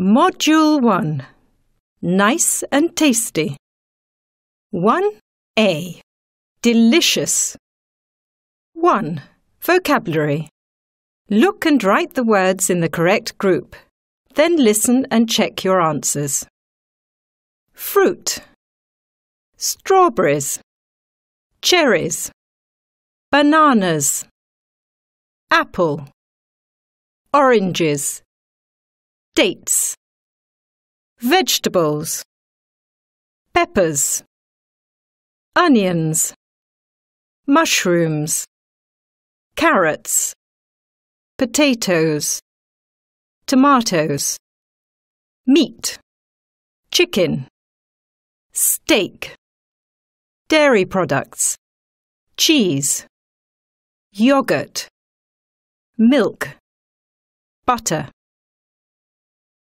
Module 1 Nice and Tasty 1a Delicious 1. Vocabulary Look and write the words in the correct group. Then listen and check your answers. Fruit Strawberries Cherries Bananas Apple Oranges dates, vegetables, peppers, onions, mushrooms, carrots, potatoes, tomatoes, meat, chicken, steak, dairy products, cheese, yogurt, milk, butter.